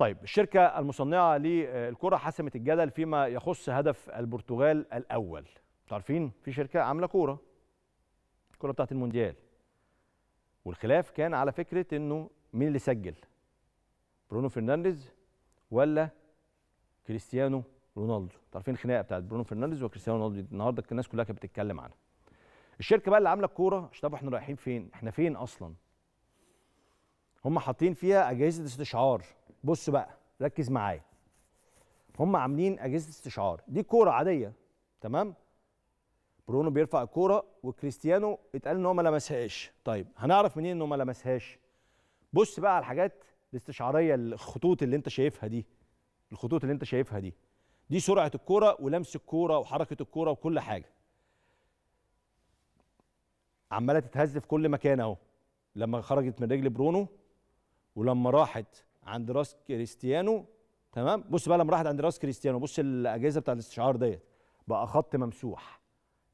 طيب الشركة المصنعة للكرة حسمت الجدل فيما يخص هدف البرتغال الأول عارفين في شركة عاملة كورة الكورة بتاعت المونديال والخلاف كان على فكرة أنه مين اللي سجل برونو فرنانديز ولا كريستيانو رونالدو عارفين الخناقة بتاعت برونو فرنانديز وكريستيانو رونالدو النهاردة الناس كلها كانت بتتكلم عنها الشركة بقى اللي عاملة الكورة مش طب احنا رايحين فين احنا فين أصلا هم حاطين فيها أجهزة استشعار بص بقى ركز معايا هم عاملين اجهزه استشعار دي كوره عاديه تمام برونو بيرفع الكوره وكريستيانو اتقال ان هو ما لمسهاش طيب هنعرف منين ان هو ما لمسهاش بص بقى على الحاجات الاستشعاريه الخطوط اللي انت شايفها دي الخطوط اللي انت شايفها دي دي سرعه الكوره ولمس الكوره وحركه الكوره وكل حاجه عماله تتهز في كل مكان اهو لما خرجت من رجل برونو ولما راحت عند راس كريستيانو تمام بص بقى لما راحت عند راس كريستيانو بص الاجهزه بتاعت الاستشعار ديت بقى خط ممسوح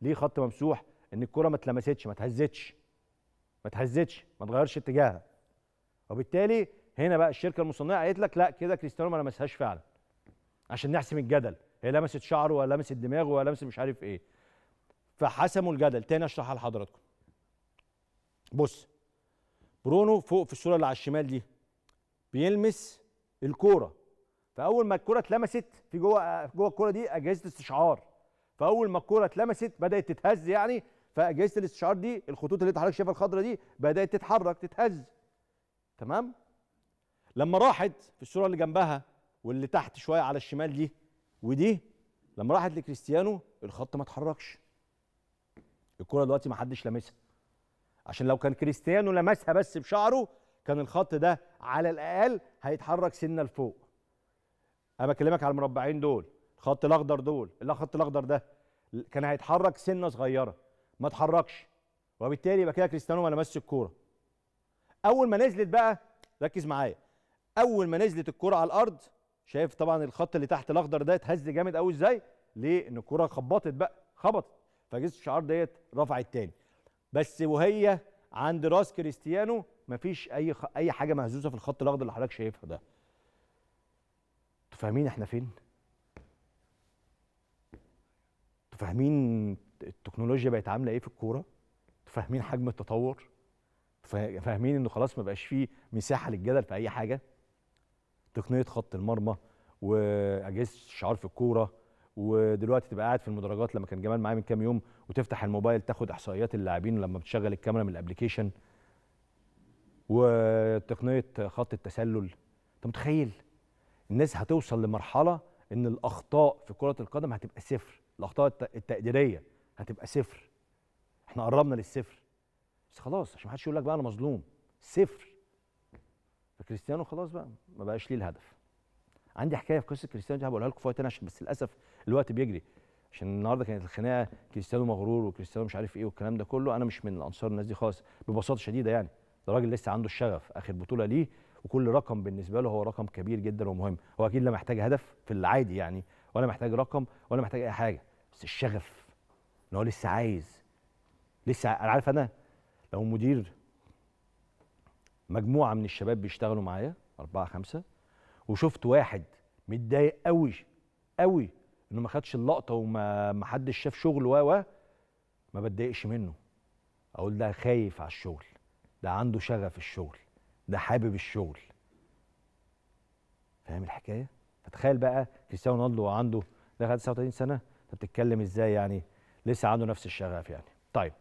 ليه خط ممسوح ان الكره ما اتلمستش ما اتهزتش ما اتهزتش ما اتغيرش اتجاهها وبالتالي هنا بقى الشركه المصنعه قالت لك لا كده كريستيانو ما لمسهاش فعلا عشان نحسم الجدل هي لمست شعره ولا لمست دماغه ولا لمست مش عارف ايه فحسموا الجدل تاني اشرحها لحضراتكم بص برونو فوق في الصوره اللي على الشمال دي بيلمس الكوره فاول ما الكوره اتلمست في جوه جوه الكوره دي اجهزه استشعار فاول ما الكوره اتلمست بدات تتهز يعني فاجهزه الاستشعار دي الخطوط اللي انت حضرتك شايفها الخضراء دي بدات تتحرك تتهز تمام لما راحت في الصوره اللي جنبها واللي تحت شويه على الشمال دي ودي لما راحت لكريستيانو الخط ما اتحركش الكوره دلوقتي ما حدش لمسها عشان لو كان كريستيانو لمسها بس بشعره كان الخط ده على الاقل هيتحرك سنه لفوق انا بكلمك على المربعين دول الخط الاخضر دول الخط الاخضر ده كان هيتحرك سنه صغيره ما اتحركش وبالتالي يبقى كده كريستيانو ما لمسش الكوره اول ما نزلت بقى ركز معايا اول ما نزلت الكوره على الارض شايف طبعا الخط اللي تحت الاخضر ده اتهز جامد قوي ازاي ليه ان الكوره خبطت بقى خبطت فجسم الشعار ديت رفعت تاني بس وهي عند راس كريستيانو مفيش اي خ... اي حاجه مهزوزه في الخط الاخضر اللي حضرتك شايفها ده انتوا فاهمين احنا فين انتوا فاهمين التكنولوجيا بقت عامله ايه في الكوره انتوا فاهمين حجم التطور فاهمين انه خلاص ما بقاش فيه مساحه للجدل في اي حاجه تقنيه خط المرمى واجهزه الشعار في الكوره ودلوقتي تبقى قاعد في المدرجات لما كان جمال معايا من كام يوم وتفتح الموبايل تاخد احصائيات اللاعبين لما بتشغل الكاميرا من الابلكيشن وتقنيه خط التسلل انت متخيل الناس هتوصل لمرحله ان الاخطاء في كره القدم هتبقى صفر الاخطاء التقديريه هتبقى صفر احنا قربنا للصفر بس خلاص عشان ما حدش يقول لك بقى انا مظلوم صفر فكريستيانو خلاص بقى ما بقاش ليه الهدف عندي حكايه في قصه كريستيانو دي هقولها لكم في وقت عشان بس للاسف الوقت بيجري عشان النهارده كانت الخناقه كريستيانو مغرور وكريستيانو مش عارف ايه والكلام ده كله انا مش من انصار الناس دي خالص ببساطه شديده يعني ده راجل لسه عنده الشغف اخر بطوله ليه وكل رقم بالنسبه له هو رقم كبير جدا ومهم هو اكيد لا محتاج هدف في العادي يعني ولا محتاج رقم ولا محتاج اي حاجه بس الشغف ان هو لسه عايز لسه انا عارف انا لو مدير مجموعه من الشباب بيشتغلوا معايا اربعه خمسه وشفت واحد متضايق قوي قوي انه ما خدش اللقطه وما ما حدش شاف شغل و ما بتضايقش منه اقول ده خايف على الشغل ده عنده شغف الشغل ده حابب الشغل فاهم الحكايه فتخيل بقى كريستيانو رونالدو عنده دخل 39 سنه انت بتتكلم ازاي يعني لسه عنده نفس الشغف يعني طيب